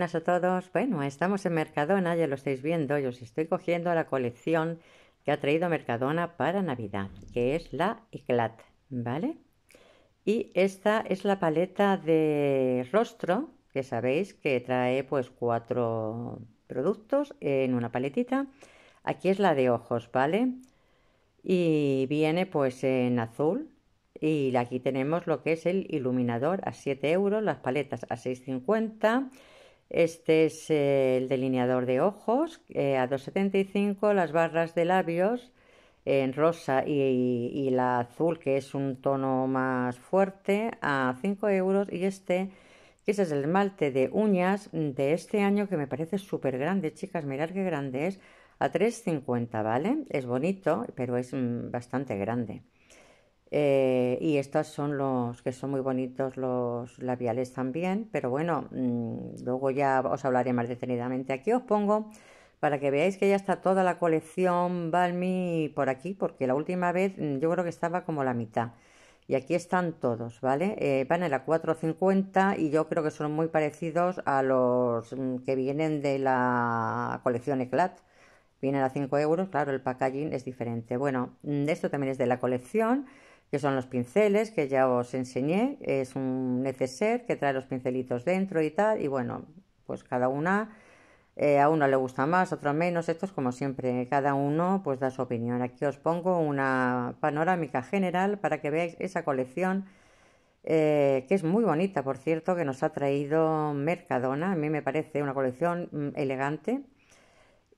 buenas a todos. Bueno, estamos en Mercadona, ya lo estáis viendo, yo os estoy cogiendo la colección que ha traído Mercadona para Navidad, que es la Eclat, ¿vale? Y esta es la paleta de rostro, que sabéis que trae pues cuatro productos en una paletita. Aquí es la de ojos, ¿vale? Y viene pues en azul. Y aquí tenemos lo que es el iluminador a 7 euros, las paletas a 6,50 este es eh, el delineador de ojos eh, a 2,75, las barras de labios en rosa y, la azul, que es un tono más fuerte, a 5 euros. Y este, que es el esmalte de uñas de este año que me parece súper grande, chicas, mirad qué grande es, a 3,50, ¿vale? Es bonito, pero es mm, bastante grande. Eh, y estos son los que son muy bonitos los labiales también, pero bueno, mm, luego ya os hablaré más detenidamente. Aquí os pongo para que veáis que ya está toda la colección Balmy por aquí, porque la última vez mm, yo creo que estaba como la mitad. Y aquí están todos, ¿vale? Eh, van a la 450 y yo creo que son muy parecidos a los mm, que vienen de la colección Eclat. Vienen a 5 euros, claro, el packaging es diferente. Bueno, esto también es de la colección que son los pinceles que ya os enseñé. Es un neceser que trae los pincelitos dentro y tal. Y bueno, pues cada una, eh, a uno le gusta más, a otro menos. Esto es como siempre, cada uno pues da su opinión. Aquí os pongo una panorámica general para que veáis esa colección. Eh, que es muy bonita, por cierto, que nos ha traído Mercadona. A mí me parece una colección mm, elegante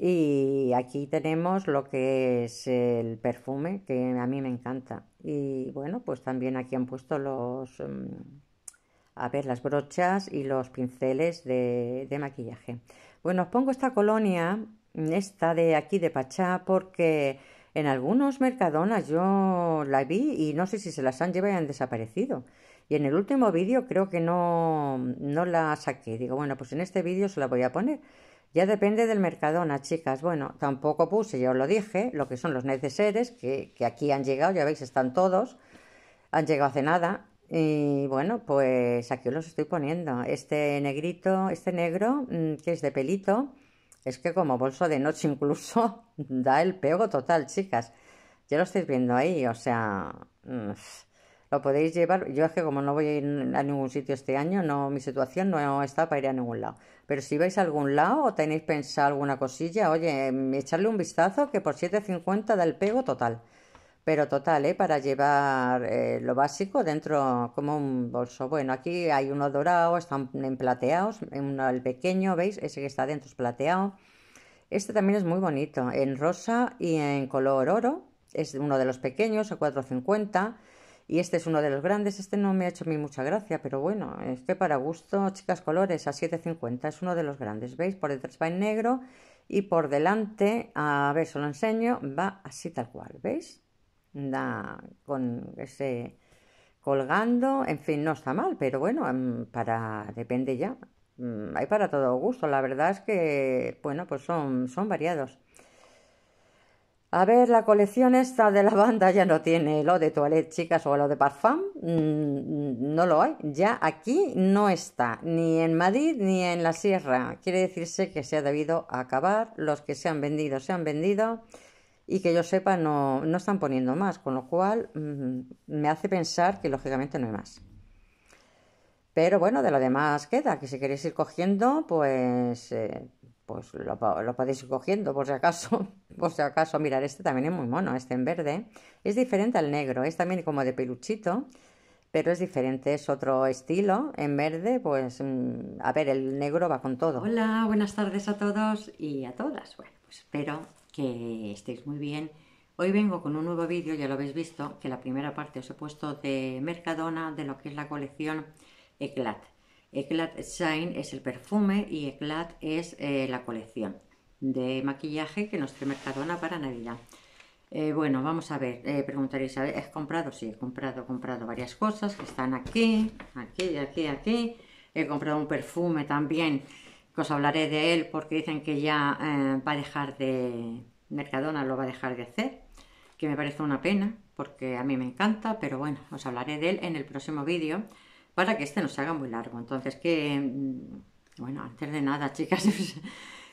y aquí tenemos lo que es el perfume, que a mí me encanta. Y bueno, pues también aquí han puesto los, mm, a ver, las brochas y los pinceles de, maquillaje. Bueno, os pongo esta colonia, mm, esta de aquí de Pachá, porque en algunos mercadonas yo la vi y no sé si se las han llevado y han desaparecido. Y en el último vídeo creo que no, no la saqué. Digo, bueno, pues en este vídeo se la voy a poner ya depende del Mercadona, chicas. Bueno, tampoco puse, ya os lo dije, lo que son los neceseres, que, que aquí han llegado, ya veis, están todos. Han llegado hace nada. Y bueno, pues aquí os los estoy poniendo. Este negrito, este negro, mm, que es de pelito, es que como bolso de noche incluso da el pego total, chicas. Ya lo estáis viendo ahí, o sea... Mm, lo podéis llevar. Yo es que como no voy a ir a ningún sitio este año, no mi situación no está para ir a ningún lado. Pero si vais a algún lado o tenéis pensado alguna cosilla, oye, mm, echarle un vistazo que por 7.50 da el pego total. Pero total, ¿eh? para llevar eh, lo básico dentro como un bolso. Bueno, aquí hay uno dorado, están en plateados, uno, el pequeño, ¿veis? Ese que está dentro es plateado. Este también es muy bonito, en rosa y en color oro. Es uno de los pequeños, a 450. Y este es uno de los grandes, este no me ha hecho a mucha gracia, pero bueno, este para gusto, chicas colores, a 7.50, es uno de los grandes, ¿veis? Por detrás va en negro y por delante, a ver, se lo enseño, va así tal cual, ¿veis? Da con ese colgando, en fin, no está mal, pero bueno, em, para, depende ya, mm, hay para todo gusto, la verdad es que, bueno, pues son, son variados. A ver, la colección esta de la banda ya no tiene lo de toilette, chicas, o lo de parfum. Mm, no lo hay. Ya aquí no está, ni en Madrid ni en la Sierra. Quiere decirse que se ha debido acabar. Los que se han vendido, se han vendido. Y que yo sepa, no, no están poniendo más. Con lo cual, mm, me hace pensar que lógicamente no hay más. Pero bueno, de lo demás queda, que si queréis ir cogiendo, pues eh, pues lo, podéis ir cogiendo por si acaso, por si acaso, mirar este también es muy mono, este en verde, es diferente al negro, es también como de peluchito, pero es diferente, es otro estilo, en verde, pues mm, a ver, el negro va con todo. Hola, buenas tardes a todos y a todas, bueno, pues espero que estéis muy bien. Hoy vengo con un nuevo vídeo, ya lo habéis visto, que la primera parte os he puesto de Mercadona, de lo que es la colección Eclat. Eclat Shine es el perfume y Eclat es eh, la colección de maquillaje que nos trae Mercadona para Navidad. Eh, bueno, vamos a ver, eh, preguntaréis, ¿has comprado? Sí, he comprado, he comprado varias cosas que están aquí, aquí, aquí, aquí. He comprado un perfume también, que os hablaré de él porque dicen que ya va a dejar de, Mercadona lo va a dejar de hacer, que me parece una pena porque a mí me encanta, pero bueno, os hablaré de él en el próximo vídeo para que este no se haga muy largo. Entonces, que, mm, bueno, antes de nada, chicas,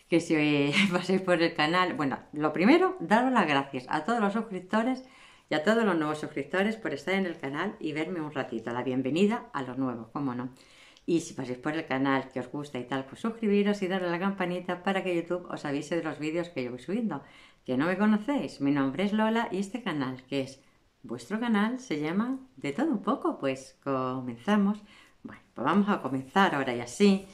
que si eh, paséis por el canal, bueno, lo primero, daros las gracias a todos los suscriptores y a todos los nuevos suscriptores por estar en el canal y verme un ratito. La bienvenida a los nuevos, cómo no. Y si paséis por el canal que os gusta y tal, pues suscribiros y darle la campanita para que YouTube os avise de los vídeos que yo voy subiendo. Que no me conocéis, mi nombre es Lola y este canal que es Vuestro canal se llama De todo un poco, pues comenzamos. Bueno, pues vamos a comenzar ahora y así.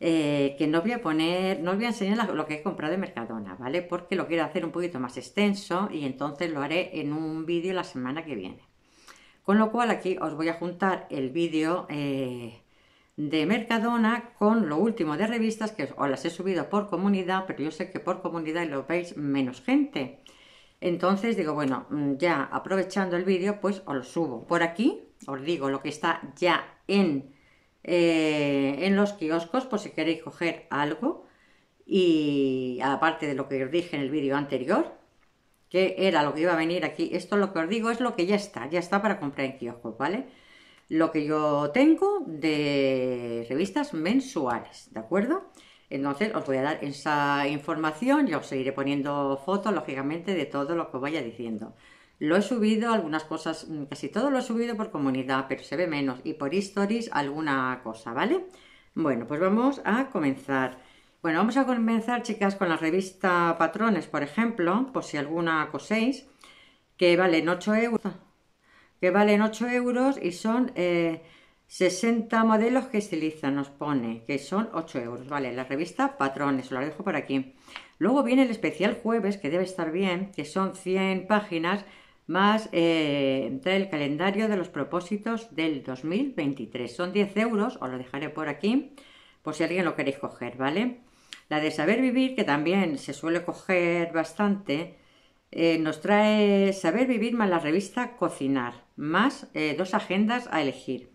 Eh, que no voy a poner, no os voy a enseñar lo que he comprado de Mercadona, ¿vale? Porque lo quiero hacer un poquito más extenso y entonces lo haré en un vídeo la semana que viene. Con lo cual aquí os voy a juntar el vídeo eh, de Mercadona con lo último de revistas que os las he subido por comunidad, pero yo sé que por comunidad lo veis menos gente. Entonces digo, bueno, mm, ya aprovechando el vídeo, pues os lo subo. Por aquí os digo lo que está ya en, eh, en los kioscos, por si queréis coger algo. Y aparte de lo que os dije en el vídeo anterior, que era lo que iba a venir aquí, esto lo que os digo es lo que ya está, ya está para comprar en kioscos, ¿vale? Lo que yo tengo de revistas mensuales, ¿de acuerdo? Entonces os voy a dar esa información y os seguiré poniendo fotos, lógicamente, de todo lo que vaya diciendo. Lo he subido, algunas cosas, mm, casi todo lo he subido por comunidad, pero se ve menos. Y por stories alguna cosa, ¿vale? Bueno, pues vamos a comenzar. Bueno, vamos a comenzar, chicas, con la revista Patrones, por ejemplo, por si alguna coséis, que valen 8 euros, que valen 8 euros y son... Eh, 60 modelos que estiliza, nos pone, que son 8 euros. Vale, la revista Patrones, lo dejo por aquí. Luego viene el especial jueves, que debe estar bien, que son 100 páginas, más eh, el calendario de los propósitos del 2023. Son 10 euros, os lo dejaré por aquí, por si alguien lo queréis coger, ¿vale? La de Saber Vivir, que también se suele coger bastante, eh, nos trae Saber Vivir más la revista Cocinar, más eh, dos agendas a elegir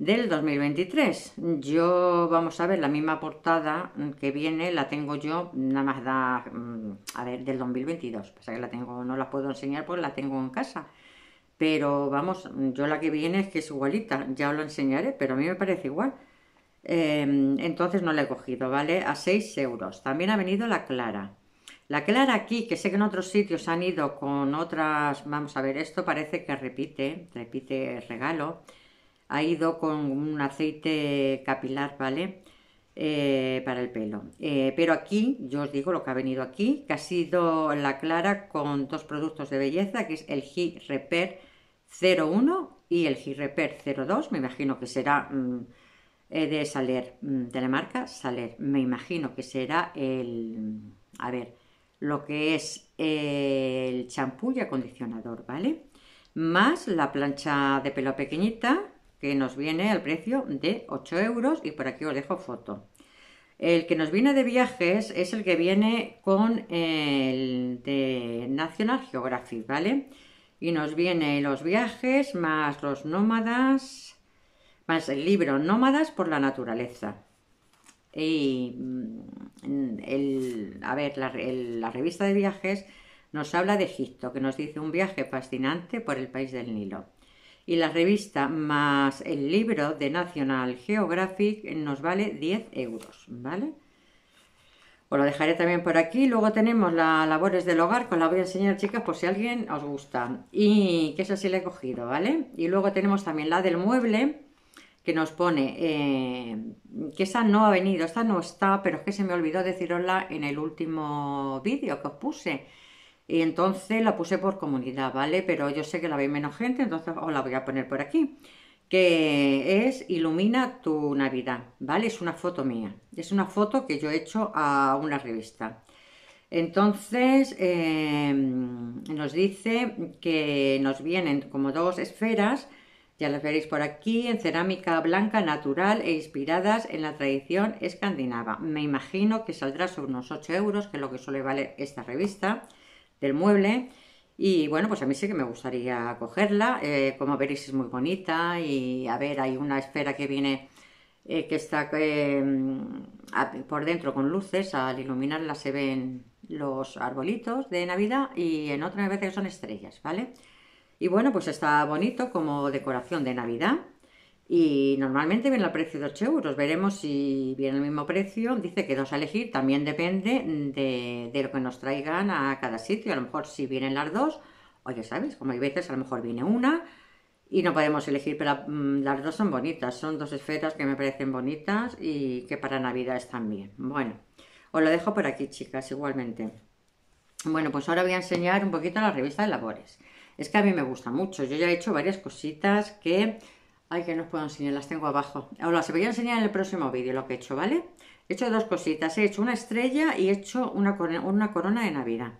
del 2023. Yo, vamos a ver, la misma portada que viene la tengo yo, nada más da, mm, a ver, del 2022. Pasa que la tengo, no la puedo enseñar porque la tengo en casa. Pero vamos, yo la que viene es que es igualita, ya os lo enseñaré, pero a mí me parece igual. Em, entonces no la he cogido, ¿vale? A 6 euros. También ha venido la Clara. La Clara aquí, que sé que en otros sitios han ido con otras, vamos a ver, esto parece que repite, repite regalo ha ido con un aceite capilar, ¿vale? Eh, para el pelo. Eh, pero aquí, yo os digo lo que ha venido aquí, que ha sido la Clara con dos productos de belleza, que es el G Repair 01 y el G Repair 02, me imagino que será mm, eh, de Saler, mm, de la marca Saler, me imagino que será el, a ver, lo que es el champú y acondicionador, ¿vale? Más la plancha de pelo pequeñita, que nos viene al precio de 8 euros y por aquí os dejo foto. El que nos viene de viajes es el que viene con el de National Geographic, ¿vale? Y nos viene los viajes más los nómadas, más el libro Nómadas por la naturaleza. Y mm, el, a ver, la revista de viajes nos habla de Egipto, que nos dice un viaje fascinante por el país del Nilo y la revista más el libro de National Geographic nos vale 10 euros, ¿vale? Os lo dejaré también por aquí. Luego tenemos las labores del hogar, que os la voy a enseñar, chicas, por si alguien os gusta. Y que esa sí la he cogido, ¿vale? Y luego tenemos también la del mueble, que nos pone eh, que esa no ha venido, esta no está, pero es que se me olvidó decirosla en el último vídeo que os puse y entonces la puse por comunidad, ¿vale? Pero yo sé que la veis menos gente, entonces os la voy a poner por aquí, que es Ilumina tu Navidad, ¿vale? Es una foto mía, es una foto que yo he hecho a una revista. Entonces em, nos dice que nos vienen como dos esferas, ya las veréis por aquí, en cerámica blanca natural e inspiradas en la tradición escandinava. Me imagino que saldrá sobre unos 8 euros, que es lo que suele valer esta revista del mueble. Y bueno, pues a mí sí que me gustaría cogerla. Eh, como veréis es muy bonita y a ver, hay una esfera que viene, eh, que está em, por dentro con luces. Al iluminarla se ven los arbolitos de Navidad y en otra veces son estrellas, ¿vale? Y bueno, pues está bonito como decoración de Navidad y normalmente viene al precio de 8 euros. Veremos si viene al mismo precio. Dice que dos a elegir, también depende de, lo que nos traigan a cada sitio. A lo mejor si vienen las dos, O ya ¿sabes? Como hay veces, a lo mejor viene una y no podemos elegir, pero mm, las dos son bonitas. Son dos esferas que me parecen bonitas y que para Navidad están bien. Bueno, os lo dejo por aquí, chicas, igualmente. Bueno, pues ahora voy a enseñar un poquito la revista de labores. Es que a mí me gusta mucho. Yo ya he hecho varias cositas que Ay, que no os puedo enseñar, las tengo abajo. Ahora, se voy a enseñar en el próximo vídeo lo que he hecho, ¿vale? He hecho dos cositas, he hecho una estrella y he hecho una corona, de Navidad.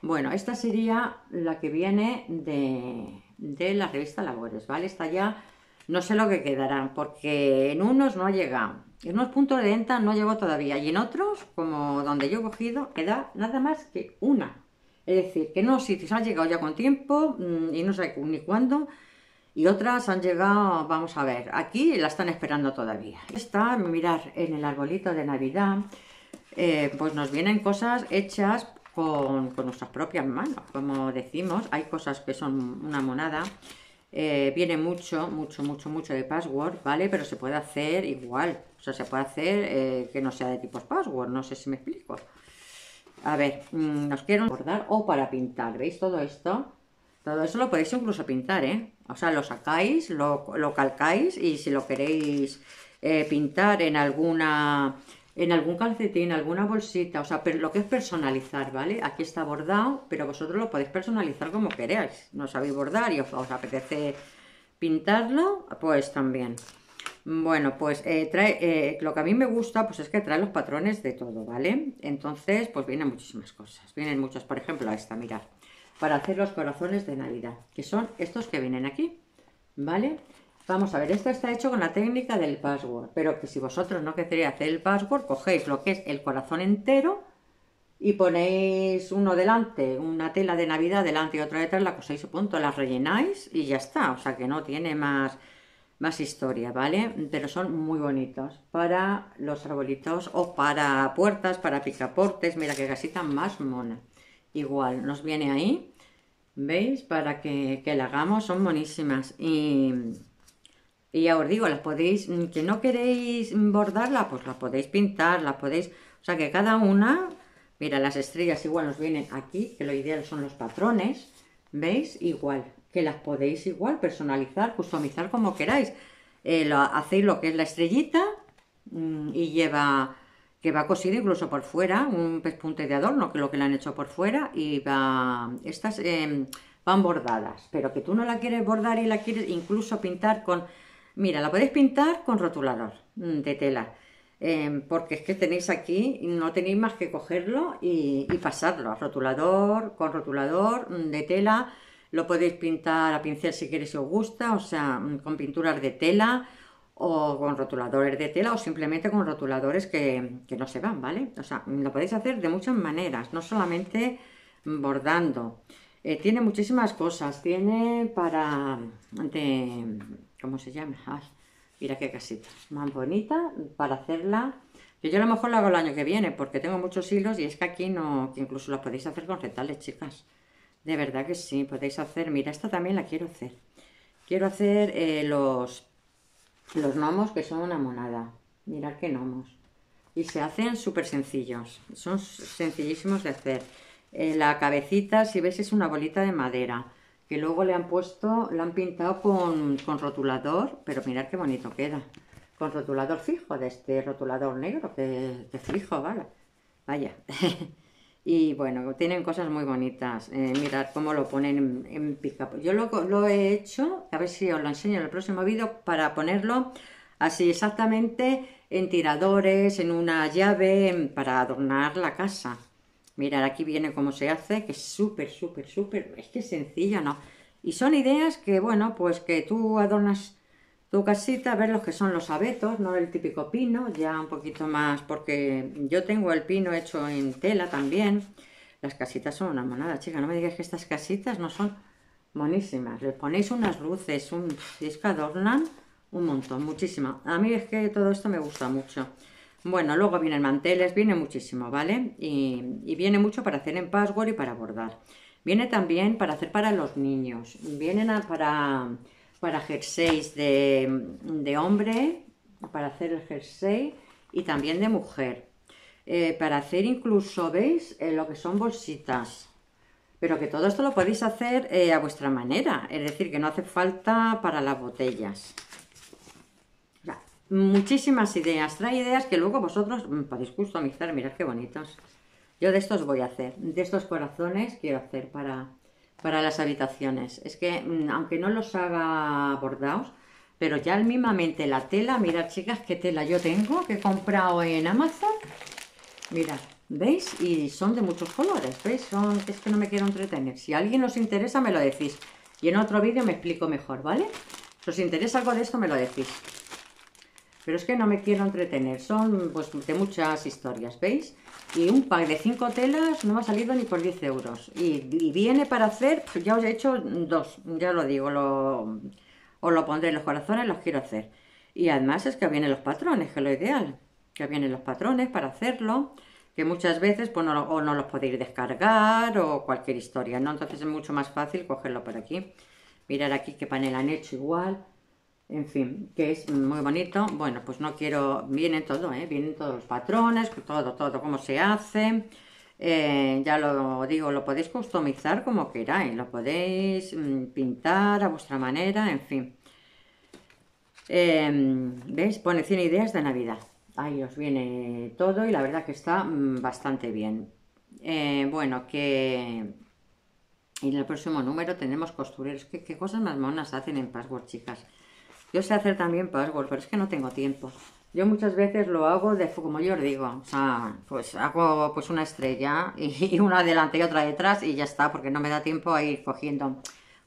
Bueno, esta sería la que viene de, de la revista Labores, ¿vale? Esta ya no sé lo que quedará, porque en unos no ha llegado. En unos puntos de venta no llegó todavía. Y en otros, como donde yo he cogido, queda nada más que una. Es decir, que no, si se han llegado ya con tiempo mm, y no sé ni cuándo, y otras han llegado, vamos a ver, aquí la están esperando todavía. Está, mirar, en el arbolito de Navidad, eh, pues nos vienen cosas hechas con, nuestras propias manos, como decimos, hay cosas que son una monada, eh, viene mucho, mucho, mucho, mucho de password, ¿vale? Pero se puede hacer igual, o sea, se puede hacer eh, que no sea de tipos password, no sé si me explico. A ver, mm, nos quiero bordar o para pintar, ¿veis todo esto? Todo eso lo podéis incluso pintar, ¿eh? O sea, lo sacáis, lo, calcáis y si lo queréis eh, pintar en alguna en algún calcetín, alguna bolsita, o sea, pero lo que es personalizar, ¿vale? Aquí está bordado, pero vosotros lo podéis personalizar como queráis. No sabéis bordar y os, apetece pintarlo, pues también. Bueno, pues eh, trae, eh, lo que a mí me gusta, pues es que trae los patrones de todo, ¿vale? Entonces, pues vienen muchísimas cosas. Vienen muchas, por ejemplo, esta, mirad para hacer los corazones de Navidad, que son estos que vienen aquí, ¿vale? Vamos a ver, esto está hecho con la técnica del password, pero que si vosotros no queréis hacer el password, cogéis lo que es el corazón entero y ponéis uno delante, una tela de Navidad delante y otra detrás, la coséis y punto, la rellenáis y ya está, o sea que no tiene más, más historia, ¿vale? Pero son muy bonitos para los arbolitos o para puertas, para picaportes, mira qué casita más mona igual nos viene ahí veis para que, que la hagamos son buenísimas y, y ya os digo las podéis que no queréis bordarla pues las podéis pintar las podéis o sea que cada una mira las estrellas igual nos vienen aquí que lo ideal son los patrones veis igual que las podéis igual personalizar customizar como queráis eh, hacéis lo que es la estrellita mm, y lleva que va cosido incluso por fuera, un pespunte de adorno, que lo que le han hecho por fuera, y va, estas em, van bordadas, pero que tú no la quieres bordar y la quieres incluso pintar con, mira, la podéis pintar con rotulador mm, de tela, em, porque es que tenéis aquí, no tenéis más que cogerlo y, y pasarlo, a rotulador, con rotulador mm, de tela, lo podéis pintar a pincel si queréis si os gusta, o sea, mm, con pinturas de tela, o con rotuladores de tela o simplemente con rotuladores que, no se van, ¿vale? O sea, lo podéis hacer de muchas maneras, no solamente bordando. Eh, tiene muchísimas cosas, tiene para... De, ¿Cómo se llama? mira qué casita, más bonita para hacerla... Yo, yo a lo mejor la hago el año que viene porque tengo muchos hilos y es que aquí no... incluso la podéis hacer con retales, chicas. De verdad que sí, podéis hacer... Mira, esta también la quiero hacer. Quiero hacer eh, los los gnomos que son una monada. Mirad qué gnomos. Y se hacen súper sencillos. Son sencillísimos de hacer. Eh, la cabecita, si ves es una bolita de madera. Que luego le han puesto, la han pintado con, rotulador. Pero mirad qué bonito queda. Con rotulador fijo, de este rotulador negro que, que fijo, ¿vale? Vaya. Y bueno, tienen cosas muy bonitas. Eh, mirad cómo lo ponen en, pica Yo lo, he hecho, a ver si os lo enseño en el próximo vídeo, para ponerlo así exactamente en tiradores, en una llave, para adornar la casa. Mirad, aquí viene cómo se hace, que es súper, súper, súper, es que sencillo, ¿no? Y son ideas que, bueno, pues que tú adornas tu casita, ver los que son los abetos, no el típico pino, ya un poquito más, porque yo tengo el pino hecho en tela también. Las casitas son una monada, chica, no me digas que estas casitas no son monísimas. Les ponéis unas luces, un... es que adornan un montón, muchísima. A mí es que todo esto me gusta mucho. Bueno, luego vienen manteles, viene muchísimo, ¿vale? Y, viene mucho para hacer en password y para bordar. Viene también para hacer para los niños. Vienen para para jerseys de, hombre, para hacer el jersey y también de mujer. Eh, para hacer incluso, ¿veis? Eh, lo que son bolsitas. Pero que todo esto lo podéis hacer eh, a vuestra manera. Es decir, que no hace falta para las botellas. muchísimas ideas. Trae ideas que luego vosotros mm, podéis customizar. Mirad qué bonitos. Yo de estos voy a hacer. De estos corazones quiero hacer para, para las habitaciones. Es que, mm, aunque no los haga bordados, pero ya mismamente la tela, mirad chicas qué tela yo tengo, que he comprado en Amazon. Mirad, ¿veis? Y son de muchos colores, ¿veis? Son, es que no me quiero entretener. Si alguien os interesa, me lo decís. Y en otro vídeo me explico mejor, ¿vale? Si os interesa algo de esto, me lo decís. Pero es que no me quiero entretener, son pues, de muchas historias, ¿veis? Y un pack de cinco telas no me ha salido ni por 10 euros. Y, viene para hacer, pues, ya os he hecho dos, ya lo digo, lo, os lo pondré en los corazones, los quiero hacer. Y además es que vienen los patrones, que es lo ideal, que vienen los patrones para hacerlo que muchas veces pues, no, o no los podéis descargar o cualquier historia, ¿no? Entonces es mucho más fácil cogerlo por aquí. Mirar aquí qué panel han hecho igual. En fin, que es muy bonito. Bueno, pues no quiero... Viene todo, ¿eh? Vienen todos los patrones, todo, todo, cómo se hace. Eh, ya lo digo, lo podéis customizar como queráis. Lo podéis mm, pintar a vuestra manera, en fin. Em, ¿Veis? Pone 100 ideas de Navidad. Ahí os viene todo y la verdad que está mm, bastante bien. Eh, bueno, que en el próximo número tenemos costureros. ¿Qué, cosas más monas hacen en Password, chicas? Yo sé hacer también password, pero es que no tengo tiempo. Yo muchas veces lo hago de, como yo os digo, o sea, pues hago pues una estrella y, una delante y otra detrás y ya está, porque no me da tiempo a ir cogiendo,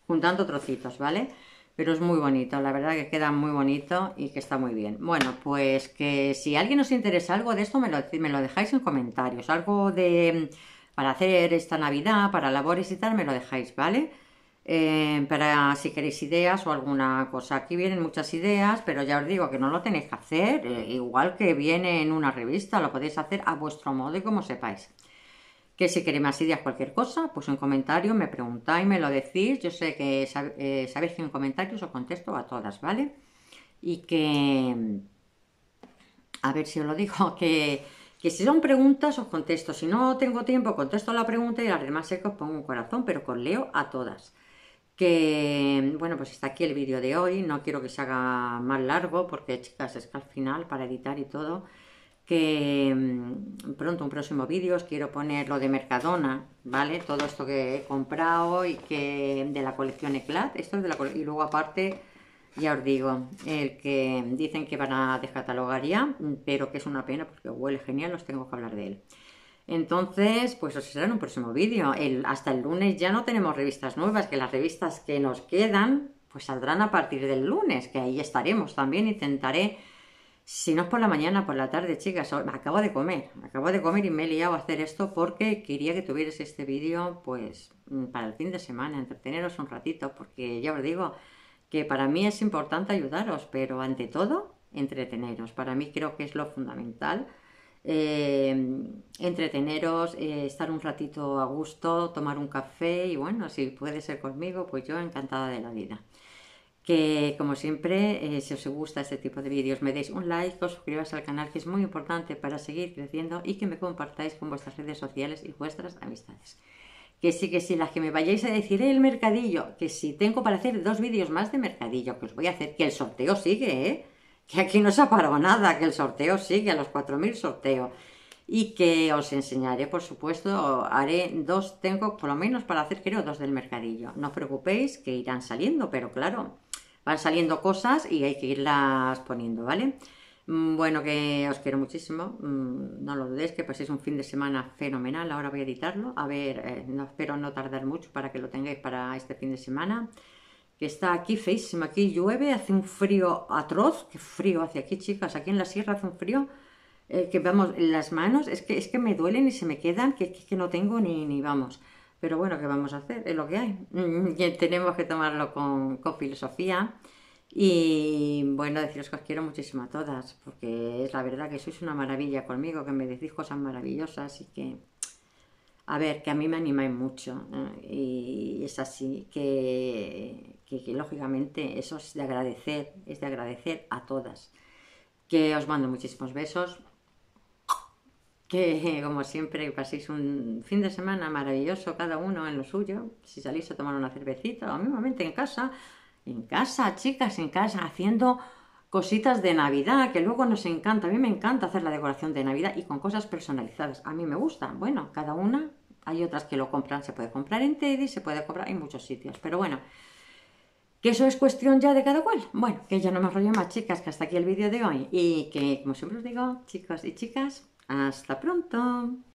juntando trocitos, ¿vale? Pero es muy bonito, la verdad que queda muy bonito y que está muy bien. Bueno, pues que si alguien os interesa algo de esto, me lo, me lo dejáis en comentarios, algo de para hacer esta Navidad, para labores y tal, me lo dejáis, ¿vale? vale eh, para si queréis ideas o alguna cosa. Aquí vienen muchas ideas, pero ya os digo que no lo tenéis que hacer, eh, igual que viene en una revista, lo podéis hacer a vuestro modo y como sepáis. Que si queréis más ideas, cualquier cosa, pues en comentarios me preguntáis, me lo decís. Yo sé que eh, sabéis que en comentarios os contesto a todas, ¿vale? Y que. A ver si os lo digo, que que si son preguntas os contesto, si no tengo tiempo contesto la pregunta y las demás sé que os pongo un corazón, pero os leo a todas que, bueno, pues está aquí el vídeo de hoy, no quiero que se haga más largo, porque chicas, es que al final, para editar y todo, que mm, pronto un próximo vídeo os quiero poner lo de Mercadona, ¿vale? Todo esto que he comprado y que de la colección Eclat, esto es de la y luego aparte, ya os digo, el que dicen que van a descatalogar ya, pero que es una pena porque huele genial, os tengo que hablar de él. Entonces, pues os será en un próximo vídeo. hasta el lunes ya no tenemos revistas nuevas, que las revistas que nos quedan, pues saldrán a partir del lunes, que ahí estaremos también. Intentaré, si no es por la mañana, por la tarde, chicas. Acabo de comer, acabo de comer y me he liado a hacer esto porque quería que tuvierais este vídeo, pues, mm, para el fin de semana, entreteneros un ratito, porque ya os digo que para mí es importante ayudaros, pero ante todo, entreteneros. Para mí creo que es lo fundamental Em, entreteneros, eh, estar un ratito a gusto, tomar un café y bueno, si puede ser conmigo, pues yo encantada de la vida. Que como siempre, eh, si os gusta este tipo de vídeos, me deis un like, os suscribáis al canal que es muy importante para seguir creciendo y que me compartáis con vuestras redes sociales y vuestras amistades. Que sí, que sí, las que me vayáis a decir el mercadillo, que si tengo para hacer dos vídeos más de mercadillo, que os voy a hacer, que el sorteo sigue, ¿eh? que aquí no se ha parado nada, que el sorteo sigue, a los 4.000 sorteos. Y que os enseñaré, por supuesto, haré dos, tengo por lo menos para hacer, creo, dos del mercadillo. No os preocupéis que irán saliendo, pero claro, van saliendo cosas y hay que irlas poniendo, ¿vale? Mm, bueno, que os quiero muchísimo, mm, no lo dudéis, que pues es un fin de semana fenomenal, ahora voy a editarlo, a ver, eh, no, espero no tardar mucho para que lo tengáis para este fin de semana que está aquí feísimo aquí llueve, hace un frío atroz, qué frío hace aquí, chicas, aquí en la sierra hace un frío, eh, que vamos, las manos, es que, es que me duelen y se me quedan, que, que, que no tengo ni, ni vamos. Pero bueno, ¿qué vamos a hacer? Es lo que hay. Mm, tenemos que tomarlo con, filosofía. Y bueno, deciros que os quiero muchísimo a todas, porque es la verdad que sois una maravilla conmigo, que me decís cosas maravillosas y que, a ver, que a mí me animáis mucho. Y es así, que, que, lógicamente eso es de agradecer, es de agradecer a todas. Que os mando muchísimos besos, que como siempre paséis un fin de semana maravilloso cada uno en lo suyo, si salís a tomar una cervecita o mismamente en casa, en casa, chicas, en casa, haciendo cositas de Navidad, que luego nos encanta, a mí me encanta hacer la decoración de Navidad y con cosas personalizadas, a mí me gusta, bueno, cada una, hay otras que lo compran, se puede comprar en Teddy, se puede comprar en muchos sitios, pero bueno, que eso es cuestión ya de cada cual. Bueno, que ya no me rollo más, chicas, que hasta aquí el vídeo de hoy. Y que, como siempre os digo, chicos y chicas, hasta pronto.